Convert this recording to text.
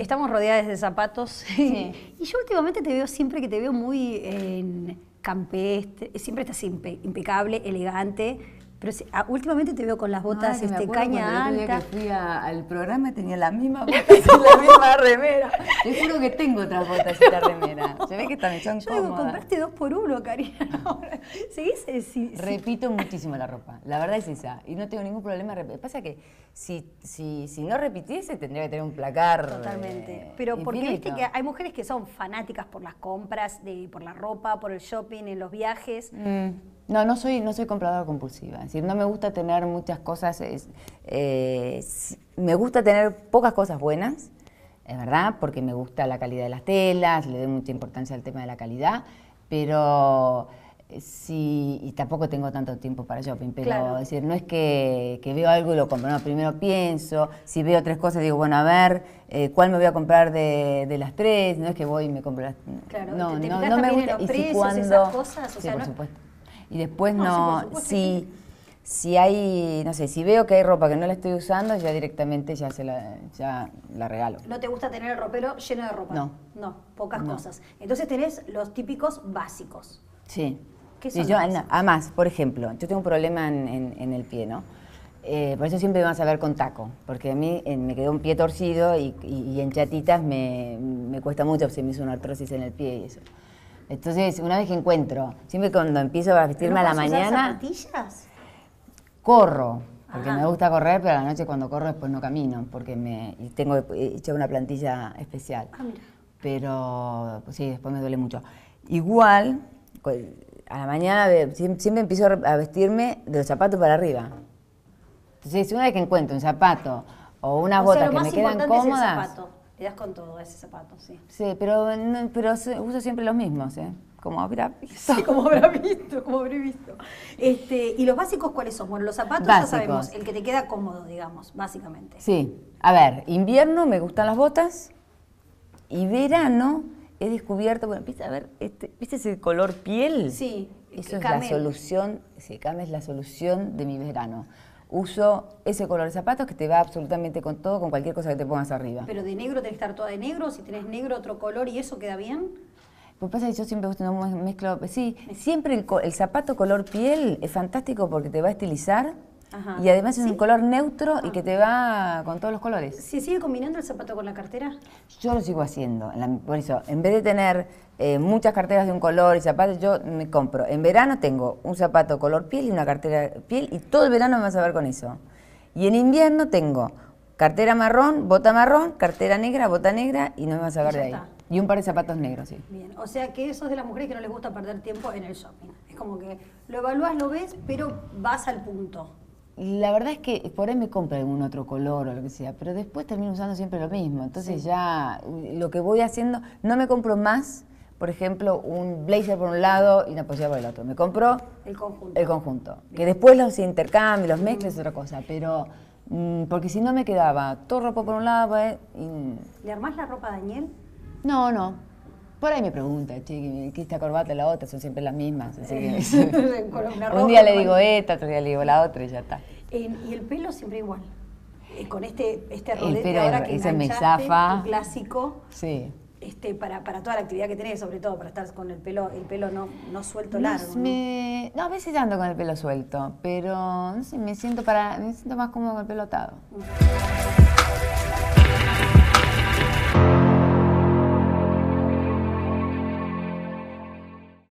estamos rodeadas de zapatos. y yo últimamente te veo siempre que te veo muy en campestre, siempre estás impecable, elegante, pero si, ah, últimamente te veo con las botas este, caña alta. El día que fui al programa tenía la misma botas y la misma remera. Te juro que tengo otras botas y esta remera. Se ve que también son Yo cómodas. compraste dos por uno, Karina. Sí, eh, Repito muchísimo la ropa. La verdad es esa. Y no tengo ningún problema. Pasa que si, si, si no repitiese tendría que tener un placar. Totalmente. Eh, Pero porque viste que hay mujeres que son fanáticas por las compras, por la ropa, por el shopping, en los viajes. Mm. No, no soy, no soy compradora compulsiva. Es decir, no me gusta tener muchas cosas. Eh, me gusta tener pocas cosas buenas, es verdad, porque me gusta la calidad de las telas, le doy mucha importancia al tema de la calidad, pero eh, sí, y tampoco tengo tanto tiempo para shopping, pero es decir, no es que, veo algo y lo compro, no, primero pienso, si veo tres cosas digo, bueno, a ver, eh, ¿cuál me voy a comprar de, las tres? No es que voy y me compro las... no, no, no me gusta. y si cosas, sí, por supuesto y después no, si, si hay, no sé, si veo que hay ropa que no la estoy usando, ya directamente ya se la, ya la regalo. ¿No te gusta tener el ropero lleno de ropa? No. No, pocas cosas. Entonces tenés los típicos básicos. Sí. ¿Qué son yo, además, por ejemplo, yo tengo un problema en, el pie, ¿no? Eh, por eso siempre me vas a ver con taco, porque a mí eh, me quedó un pie torcido y, en chatitas me, me, cuesta mucho, si me hizo una artrosis en el pie y eso. Entonces, una vez que encuentro, siempre cuando empiezo a vestirme a la mañana. zapatillas? Corro, porque ah. me gusta correr, pero a la noche cuando corro después no camino, porque me tengo hecha una plantilla especial. Ah, pero pues sí, después me duele mucho. Igual, a la mañana siempre empiezo a vestirme de los zapatos para arriba. Entonces, una vez que encuentro un zapato o unas botas que me quedan cómodas. Le das con todo ese zapato, sí. Sí, pero, pero uso siempre los mismos, ¿eh? Como habrá visto. Sí, como habrá visto, como habré visto. Este, ¿Y los básicos cuáles son? Bueno, los zapatos ya sabemos, el que te queda cómodo, digamos, básicamente. Sí. A ver, invierno me gustan las botas y verano he descubierto, bueno, ¿viste, a ver, este, ¿viste ese color piel? Sí. Eso es la solución, sí, cambia es la solución de mi verano uso ese color de zapatos que te va absolutamente con todo, con cualquier cosa que te pongas arriba. Pero de negro tenés que estar toda de negro, si tenés negro otro color y eso queda bien. Pues pasa que yo siempre mezclo, sí, siempre el, el zapato color piel es fantástico porque te va a estilizar y además es un color neutro y ah. que te va con todos los colores. ¿Se sigue combinando el zapato con la cartera? Yo lo sigo haciendo. por eso, en vez de tener eh, muchas carteras de un color y zapatos, yo me compro. En verano tengo un zapato color piel y una cartera piel y todo el verano me vas a ver con eso. Y en invierno tengo cartera marrón, bota marrón, cartera negra, bota negra y no me vas a ver de ahí. Y un par de zapatos negros, sí. Bien, o sea que eso es de las mujeres que no les gusta perder tiempo en el shopping. Es como que lo evalúas, lo ves, pero vas al punto la verdad es que por ahí me compro un otro color o lo que sea, pero después termino usando siempre lo mismo. Entonces ya mm, lo que voy haciendo, no me compro más, por ejemplo, un blazer por un lado y una pollera por el otro. Me compro el conjunto. El conjunto. Que después los intercambio, los mezcles es mm. otra cosa, pero mm, porque si no me quedaba todo ropa por un lado pues, y... ¿Le armás la ropa a Daniel? No, no. Por ahí me pregunta, che, ¿qué esta corbata la otra? Son siempre las mismas. un día le digo esta, otro día le digo la otra y ya está. ¿Y el pelo siempre igual? Eh, con este, este rodete ahora que ese me clásico. Sí. Este, para, para, toda la actividad que tenés, sobre todo para estar con el pelo, el pelo no, no suelto largo. a veces ando con el pelo suelto, pero me siento para, siento más cómodo con el pelo atado.